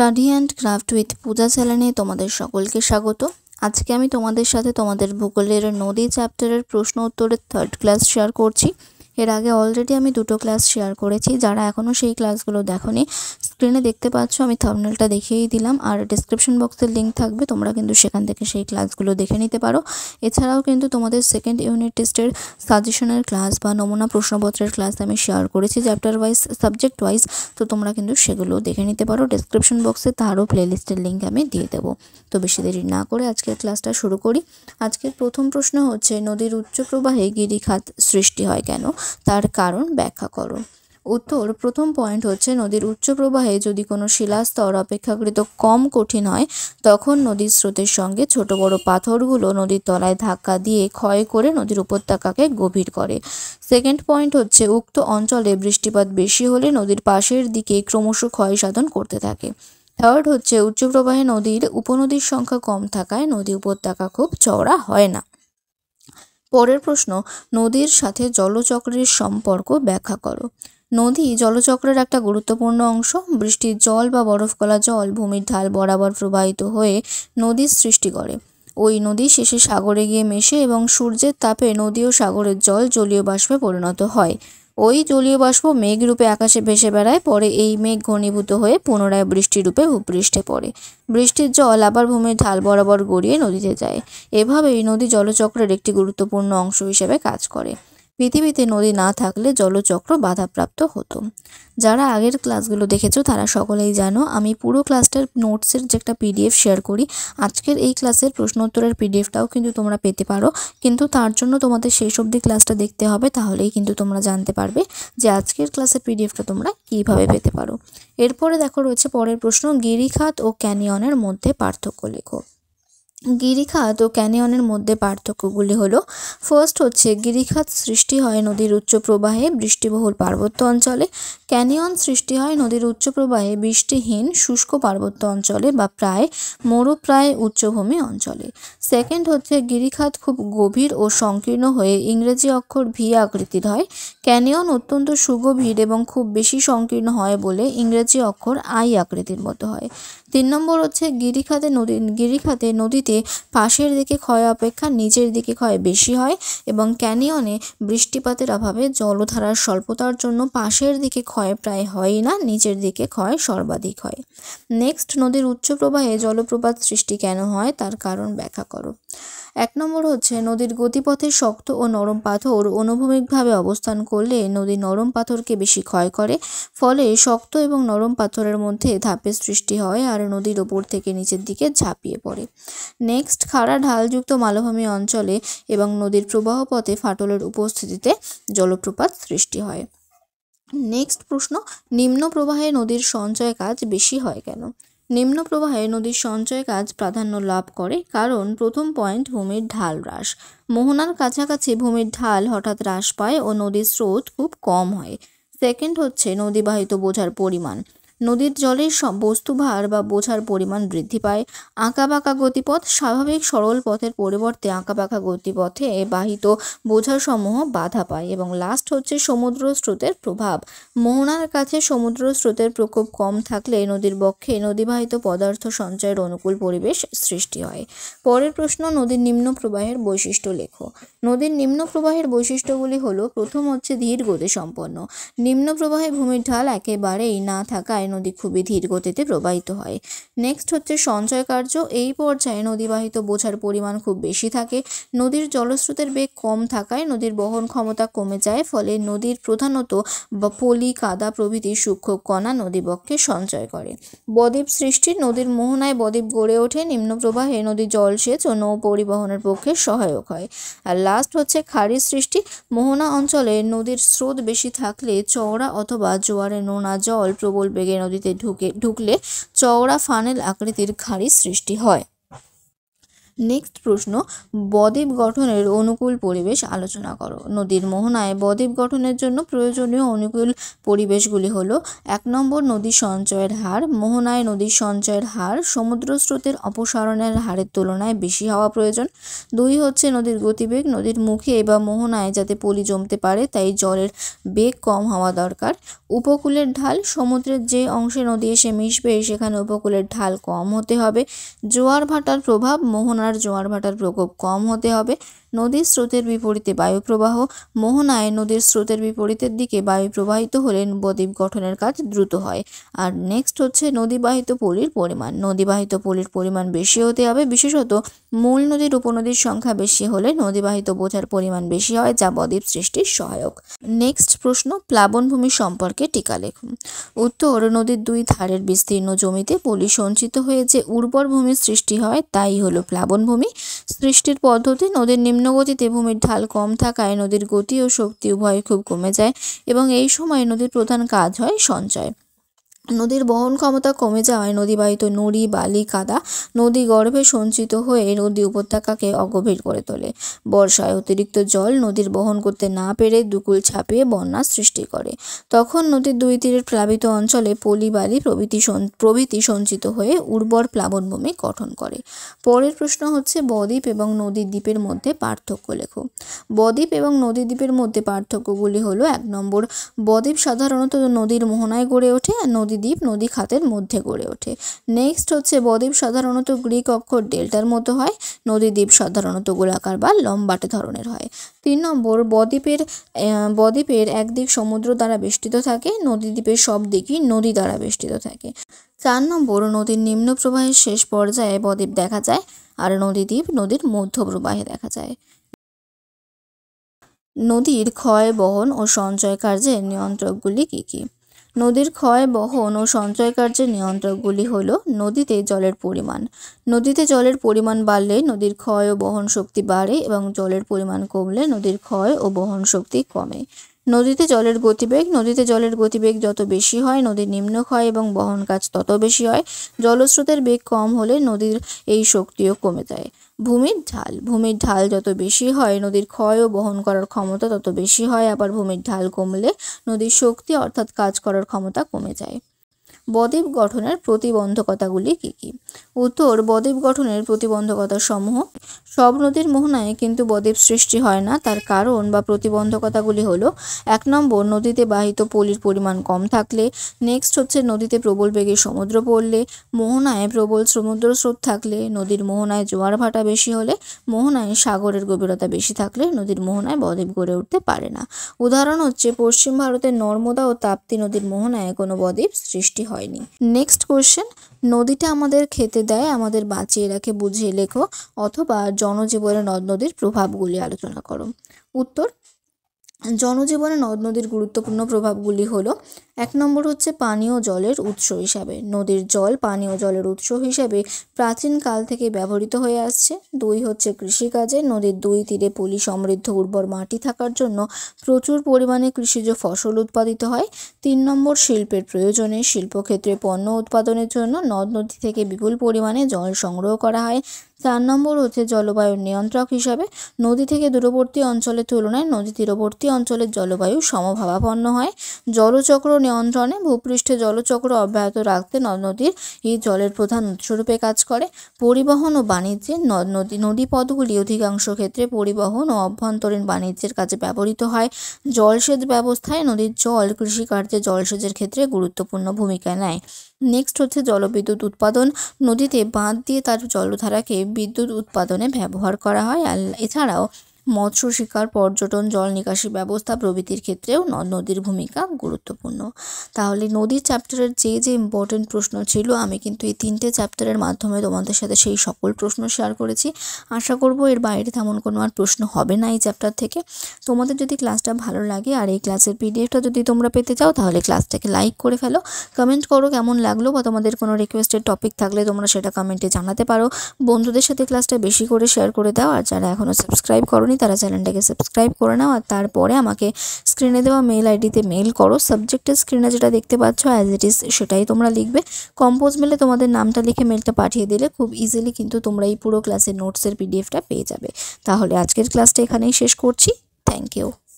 study and craft with Puja চ্যানেলে তোমাদের সকলকে স্বাগত আজকে আমি তোমাদের সাথে তোমাদের ভূগোলের নদী চ্যাপ্টারের প্রশ্ন উত্তরের থার্ড ক্লাস শেয়ার করছি এর আগে অলরেডি আমি দুটো ক্লাস শেয়ার করেছি যারা এখনও সেই ক্লাসগুলো দেখনি স্ক্রিনে দেখতে পাচ্ছ আমি থার্মনেলটা দেখিয়েই দিলাম আর ডিসক্রিপশন বক্সের লিঙ্ক থাকবে তোমরা কিন্তু সেখান থেকে সেই ক্লাসগুলো দেখে নিতে পারো এছাড়াও কিন্তু তোমাদের সেকেন্ড ইউনিট টেস্টের সাজেশনের ক্লাস বা নমুনা প্রশ্নপত্রের ক্লাস আমি শেয়ার করেছি চ্যাপ্টার ওয়াইজ সাবজেক্ট ওয়াইজ তো তোমরা কিন্তু সেগুলো দেখে নিতে পারো ডিসক্রিপশন বক্সে তারও প্লেলিস্টের লিঙ্ক আমি দিয়ে দেবো তো বেশি দেরি না করে আজকের ক্লাসটা শুরু করি আজকের প্রথম প্রশ্ন হচ্ছে নদীর উচ্চ প্রবাহে গিরিখাত সৃষ্টি হয় কেন তার কারণ ব্যাখ্যা করো উত্তর প্রথম পয়েন্ট হচ্ছে নদীর উচ্চ প্রবাহে যদি কোনো শিলাস্তর অপেক্ষাকৃত কম কঠিন হয় তখন নদীর স্রোতের সঙ্গে ছোট বড় পাথরগুলো নদীর তলায় ধাক্কা দিয়ে ক্ষয় করে নদীর উপত্যকাকে গভীর করে সেকেন্ড পয়েন্ট হচ্ছে উক্ত অঞ্চলে বৃষ্টিপাত বেশি হলে নদীর পাশের দিকে ক্রমশ ক্ষয় সাধন করতে থাকে থার্ড হচ্ছে উচ্চ প্রবাহে নদীর উপনদীর সংখ্যা কম থাকায় নদী উপত্যকা খুব চওড়া হয় না পরের প্রশ্ন নদীর সাথে জলচক্রের সম্পর্ক ব্যাখ্যা করো নদী জলচক্রের একটা গুরুত্বপূর্ণ অংশ বৃষ্টির জল বা বরফকলা জল ভূমির ঢাল বরাবর প্রবাহিত হয়ে নদীর সৃষ্টি করে ওই নদী শেষে সাগরে গিয়ে মেশে এবং সূর্যের তাপে নদী ও সাগরের জল জলীয় বাষ্পে পরিণত হয় ওই জলীয় বাষ্প মেঘরূপে আকাশে ভেসে বেড়ায় পরে এই মেঘ ঘনীভূত হয়ে পুনরায় রূপে ভূপৃষ্ঠে পড়ে বৃষ্টির জল আবার ভূমির ঢাল বরাবর গড়িয়ে নদীতে যায় এভাবেই নদী জলচক্রের একটি গুরুত্বপূর্ণ অংশ হিসেবে কাজ করে পৃথিবীতে নদী না থাকলে জলচক্র বাধাপ্রাপ্ত হতো যারা আগের ক্লাসগুলো দেখেছো তারা সকলেই জানো আমি পুরো ক্লাসটার নোটসের যে একটা পিডিএফ শেয়ার করি আজকের এই ক্লাসের প্রশ্ন উত্তরের পিডিএফটাও কিন্তু তোমরা পেতে পারো কিন্তু তার জন্য তোমাদের শেষ অবধি ক্লাসটা দেখতে হবে তাহলেই কিন্তু তোমরা জানতে পারবে যে আজকের ক্লাসের পিডিএফটা তোমরা কিভাবে পেতে পারো এরপরে দেখো রয়েছে পরের প্রশ্ন গিরিখাত ও ক্যানিয়নের মধ্যে পার্থক্য লেখো গিরিখাত ও ক্যানিয়নের মধ্যে পার্থক্যগুলি হল ফার্স্ট হচ্ছে গিরিখাত সৃষ্টি হয় নদীর উচ্চ প্রবাহে বৃষ্টিবহুল পার্বত্য অঞ্চলে ক্যানিয়ন সৃষ্টি হয় নদীর উচ্চ প্রবাহে বৃষ্টিহীন শুষ্ক পার্বত্য অঞ্চলে বা প্রায় মরুপ্রায় উচ্চভূমি অঞ্চলে সেকেন্ড হচ্ছে গিরিখাত খুব গভীর ও সংকীর্ণ হয়ে ইংরেজি অক্ষর ভি আকৃতির হয় ক্যানিয়ন অত্যন্ত সুগভীর এবং খুব বেশি সংকীর্ণ হয় বলে ইংরেজি অক্ষর আই আকৃতির মতো হয় তিন নম্বর হচ্ছে গিরিখাতে নদী গিরিখাতে নদীতে বৃষ্টিতে পাশের দিকে ক্ষয় অপেক্ষা নিচের দিকে ক্ষয় বেশি হয় এবং ক্যানিয়নে বৃষ্টিপাতের অভাবে জলধারার স্বল্পতার জন্য পাশের দিকে ক্ষয় প্রায় হয় না নিচের দিকে ক্ষয় সর্বাধিক হয় নেক্সট নদীর উচ্চ প্রবাহে জলপ্রপাত সৃষ্টি কেন হয় তার কারণ ব্যাখ্যা করো এক নম্বর হচ্ছে নদীর গতিপথে শক্ত ও নরম পাথর অনুভূমিকভাবে অবস্থান করলে নদী নরম পাথরকে বেশি ক্ষয় করে ফলে শক্ত এবং নরম পাথরের মধ্যে ধাপের সৃষ্টি হয় আর নদীর ওপর থেকে নিচের দিকে ঝাঁপিয়ে পড়ে নেক্সট খাড়া ঢালযুক্ত মালভূমি অঞ্চলে এবং নদীর প্রবাহ পথে ফাটলের উপস্থিতিতে জলপ্রপাত সৃষ্টি হয় নেক্সট প্রশ্ন নিম্ন প্রবাহে নদীর সঞ্চয় কাজ বেশি হয় কেন নিম্ন প্রবাহে নদীর সঞ্চয় কাজ প্রাধান্য লাভ করে কারণ প্রথম পয়েন্ট ভূমির ঢাল হ্রাস মোহনার কাছাকাছি ভূমির ঢাল হঠাৎ হ্রাস পায় ও নদীর স্রোত খুব কম হয় সেকেন্ড হচ্ছে নদীবাহিত বোঝার পরিমাণ নদীর জলের বস্তুভার বা বোঝার পরিমাণ বৃদ্ধি পায় আঁকাবাঁকা গতিপথ স্বাভাবিক সরল পথের পরিবর্তে আঁকাবাঁকা গতিপথে বাহিত বোঝাসমূহ বাধা পায় এবং লাস্ট হচ্ছে সমুদ্র স্রোতের প্রভাব মোহনার কাছে সমুদ্র স্রোতের প্রকোপ কম থাকলে নদীর বক্ষে নদীবাহিত পদার্থ সঞ্চয়ের অনুকূল পরিবেশ সৃষ্টি হয় পরের প্রশ্ন নদীর নিম্ন প্রবাহের বৈশিষ্ট্য লেখো নদীর নিম্ন প্রবাহের বৈশিষ্ট্যগুলি হল প্রথম হচ্ছে ধীর গতিসম্পন্ন নিম্ন প্রবাহে ভূমির ঢাল একেবারেই না থাকায় নদী খুবই ধীর গতিতে প্রবাহিত হয় নেক্সট হচ্ছে সঞ্চয় কার্য এই পর্যায়ে নদীবাহিত বোঝার পরিমাণ খুব বেশি থাকে নদীর জলস্রোতের বেগ কম থাকায় নদীর বহন ক্ষমতা কমে যায় ফলে নদীর প্রধানত পলি কাদা প্রভৃতি সূক্ষ্ম কণা নদীবক্ষে সঞ্চয় করে বদ্বীপ সৃষ্টি নদীর মোহনায় বদ্বীপ গড়ে ওঠে নিম্ন প্রবাহে নদী জলসেচ ও নৌ পরিবহনের পক্ষে সহায়ক হয় আর লাস্ট হচ্ছে খাড়ির সৃষ্টি মোহনা অঞ্চলে নদীর স্রোত বেশি থাকলে চওড়া অথবা জোয়ারে নোনা জল প্রবল বেগে নদীতে ঢুকে ঢুকলে চওড়া ফানেল আকৃতির খাড়ি সৃষ্টি হয় নেক্সট প্রশ্ন বদ্বীপ গঠনের অনুকূল পরিবেশ আলোচনা করো নদীর মোহনায় বদ্বীপ গঠনের জন্য প্রয়োজনীয় অনুকূল পরিবেশগুলি হলো এক নম্বর নদী সঞ্চয়ের হার মোহনায় নদী সঞ্চয়ের হার সমুদ্র স্রোতের অপসারণের হারের তুলনায় বেশি হওয়া প্রয়োজন দুই হচ্ছে নদীর গতিবেগ নদীর মুখে বা মোহনায় যাতে পলি জমতে পারে তাই জলের বেগ কম হওয়া দরকার উপকূলের ঢাল সমুদ্রের যে অংশে নদী এসে মিশবে সেখানে উপকূলের ঢাল কম হতে হবে জোয়ার ভাটার প্রভাব মোহনার আর জোয়ার ভাটার প্রকোপ কম হতে হবে নদীর স্রোতের বিপরীতে বায়ুপ্রবাহ মোহনায় নদীর স্রোতের বিপরীতের দিকে বায়ু প্রবাহিত হলে বদ্বীপ গঠনের কাজ দ্রুত হয় আর নেক্সট হচ্ছে নদীবাহিত পলির পরিমাণ নদীবাহিত পলির পরিমাণ বেশি হতে হবে বিশেষত মূল নদীর উপনদীর সংখ্যা বেশি হলে নদীবাহিত বোঝার পরিমাণ বেশি হয় যা বদ্বীপ সৃষ্টির সহায়ক নেক্সট প্রশ্ন প্লাবনভূমি সম্পর্কে টিকা লেখুন উত্তর নদীর দুই ধারের বিস্তীর্ণ জমিতে পলি সঞ্চিত হয়ে যে উর্বর ভূমি সৃষ্টি হয় তাই হলো প্লাবনভূমি সৃষ্টির পদ্ধতি নদীর নিম্ন নিম্ন গতিতে ভূমির ঢাল কম থাকায় নদীর গতি ও শক্তি উভয় খুব কমে যায় এবং এই সময় নদীর প্রধান কাজ হয় সঞ্চয় নদীর বহন ক্ষমতা কমে যাওয়ায় নদীবাহিত নুড়ি বালি কাদা নদী গর্ভে সঞ্চিত হয়ে নদী উপত্যকাকে অগভীর করে তোলে বর্ষায় অতিরিক্ত জল নদীর বহন করতে না পেরে দুকুল ছাপিয়ে বন্যা সৃষ্টি করে তখন নদীর দুই তীরের প্লাবিত অঞ্চলে পলি বালি প্রভৃতি প্রভৃতি সঞ্চিত হয়ে উর্বর প্লাবনভূমি গঠন করে পরের প্রশ্ন হচ্ছে বদ্বীপ এবং নদী দ্বীপের মধ্যে পার্থক্য লেখো বদ্বীপ এবং নদী দ্বীপের মধ্যে পার্থক্যগুলি হলো এক নম্বর বদ্বীপ সাধারণত নদীর মোহনায় গড়ে ওঠে আর নদীদ্বীপ নদী খাতের মধ্যে গড়ে ওঠে নেক্সট হচ্ছে বদ্বীপ সাধারণত গ্রিক অক্ষর ডেল্টার মতো হয় নদীদ্বীপ সাধারণত গোলাকার বা লম্বাটে ধরনের হয় তিন নম্বর বদ্বীপের বদ্বীপের একদিক সমুদ্র দ্বারা বেষ্টিত থাকে নদীদ্বীপের সব দিকই নদী দ্বারা বেষ্টিত থাকে চার নম্বর নদীর নিম্ন প্রবাহের শেষ পর্যায়ে বদ্বীপ দেখা যায় আর নদীদ্বীপ নদীর মধ্য প্রবাহে দেখা যায় নদীর ক্ষয় বহন ও সঞ্চয় কার্যের নিয়ন্ত্রকগুলি কী কী নদীর ক্ষয় বহন ও সঞ্চয় কার্যের নিয়ন্ত্রকগুলি হল নদীতে জলের পরিমাণ নদীতে জলের পরিমাণ বাড়লে নদীর ক্ষয় ও বহন শক্তি বাড়ে এবং জলের পরিমাণ কমলে নদীর ক্ষয় ও বহন শক্তি কমে নদীতে জলের গতিবেগ নদীতে জলের গতিবেগ যত বেশি হয় নদীর নিম্ন ক্ষয় এবং বহন কাজ তত বেশি হয় জলস্রোতের বেগ কম হলে নদীর এই শক্তিও কমে যায় ভূমির ঢাল ভূমির ঢাল যত বেশি হয় নদীর ক্ষয় ও বহন করার ক্ষমতা তত বেশি হয় আবার ভূমির ঢাল কমলে নদীর শক্তি অর্থাৎ কাজ করার ক্ষমতা কমে যায় বদ্বীপ গঠনের প্রতিবন্ধকতাগুলি কী কী উত্তর বদ্বীপ গঠনের প্রতিবন্ধকতা সমূহ সব নদীর মোহনায় কিন্তু বদ্বীপ সৃষ্টি হয় না তার কারণ বা প্রতিবন্ধকতাগুলি হলো এক নম্বর নদীতে বাহিত পলির পরিমাণ কম থাকলে নেক্সট হচ্ছে নদীতে প্রবল বেগে সমুদ্র পড়লে মোহনায় প্রবল সমুদ্র স্রোত থাকলে নদীর মোহনায় জোয়ার ভাটা বেশি হলে মোহনায় সাগরের গভীরতা বেশি থাকলে নদীর মোহনায় বদ্বীপ গড়ে উঠতে পারে না উদাহরণ হচ্ছে পশ্চিম ভারতের নর্মদা ও তাপ্তি নদীর মোহনায় কোনো বদ্বীপ সৃষ্টি হয় হয়নি নেক্সট কোয়েশ্চেন নদীটা আমাদের খেতে দেয় আমাদের বাঁচিয়ে রাখে বুঝিয়ে লেখো অথবা জনজীবনে নদ নদীর প্রভাবগুলি আলোচনা করো উত্তর জনজীবনে নদ নদীর গুরুত্বপূর্ণ প্রভাবগুলি হল এক নম্বর হচ্ছে পানীয় জলের উৎস হিসাবে নদীর জল পানীয় জলের উৎস হিসাবে প্রাচীনকাল থেকে ব্যবহৃত হয়ে আসছে দুই হচ্ছে কৃষিকাজে নদীর দুই তীরে পলি সমৃদ্ধ উর্বর মাটি থাকার জন্য প্রচুর পরিমাণে কৃষিজ ফসল উৎপাদিত হয় তিন নম্বর শিল্পের প্রয়োজনে শিল্পক্ষেত্রে পণ্য উৎপাদনের জন্য নদ নদী থেকে বিপুল পরিমাণে জল সংগ্রহ করা হয় চার নম্বর হচ্ছে জলবায়ুর নিয়ন্ত্রক হিসাবে নদী থেকে দূরবর্তী অঞ্চলের তুলনায় নদী তীরবর্তী অঞ্চলের জলবায়ু সমভাবাপন্ন হয় জলচক্র নিয়ন্ত্রণে ভূপৃষ্ঠে জলচক্র অব্যাহত রাখতে নদ নদীর এই জলের প্রধান উৎসরূপে কাজ করে পরিবহন ও বাণিজ্যে নদী নদীপথগুলি অধিকাংশ ক্ষেত্রে পরিবহন ও অভ্যন্তরীণ বাণিজ্যের কাজে ব্যবহৃত হয় জলসেচ ব্যবস্থায় নদীর জল কৃষিকার্যে জলসেচের ক্ষেত্রে গুরুত্বপূর্ণ ভূমিকা নেয় নেক্সট হচ্ছে জলবিদ্যুৎ উৎপাদন নদীতে বাঁধ দিয়ে তার জলধারাকে বিদ্যুৎ উৎপাদনে ব্যবহার করা হয় আর এছাড়াও মৎস্য শিকার পর্যটন জল নিকাশি ব্যবস্থা প্রভৃতির ক্ষেত্রেও নদীর ভূমিকা গুরুত্বপূর্ণ তাহলে নদীর চ্যাপ্টারের যে যে ইম্পর্টেন্ট প্রশ্ন ছিল আমি কিন্তু এই তিনটে চ্যাপ্টারের মাধ্যমে তোমাদের সাথে সেই সকল প্রশ্ন শেয়ার করেছি আশা করব এর বাইরে তেমন কোনো আর প্রশ্ন হবে না এই চ্যাপ্টার থেকে তোমাদের যদি ক্লাসটা ভালো লাগে আর এই ক্লাসের পিডিএফটা যদি তোমরা পেতে চাও তাহলে ক্লাসটাকে লাইক করে ফেলো কমেন্ট করো কেমন লাগলো বা তোমাদের কোনো রিকোয়েস্টেড টপিক থাকলে তোমরা সেটা কমেন্টে জানাতে পারো বন্ধুদের সাথে ক্লাসটা বেশি করে শেয়ার করে দাও আর যারা এখনও সাবস্ক্রাইব করো তারা চ্যানেলটাকে সাবস্ক্রাইব করে নাও আর তারপরে আমাকে স্ক্রিনে দেওয়া মেল আইডিতে মেল করো সাবজেক্টের স্ক্রিনে যেটা দেখতে পাচ্ছ অ্যাজ ইট ইজ সেটাই তোমরা লিখবে কম্পোজ মেলে তোমাদের নামটা লিখে মেলটা পাঠিয়ে দিলে খুব ইজিলি কিন্তু তোমরা এই পুরো ক্লাসের নোটসের পিডিএফটা পেয়ে যাবে তাহলে আজকের ক্লাসটা এখানেই শেষ করছি থ্যাংক ইউ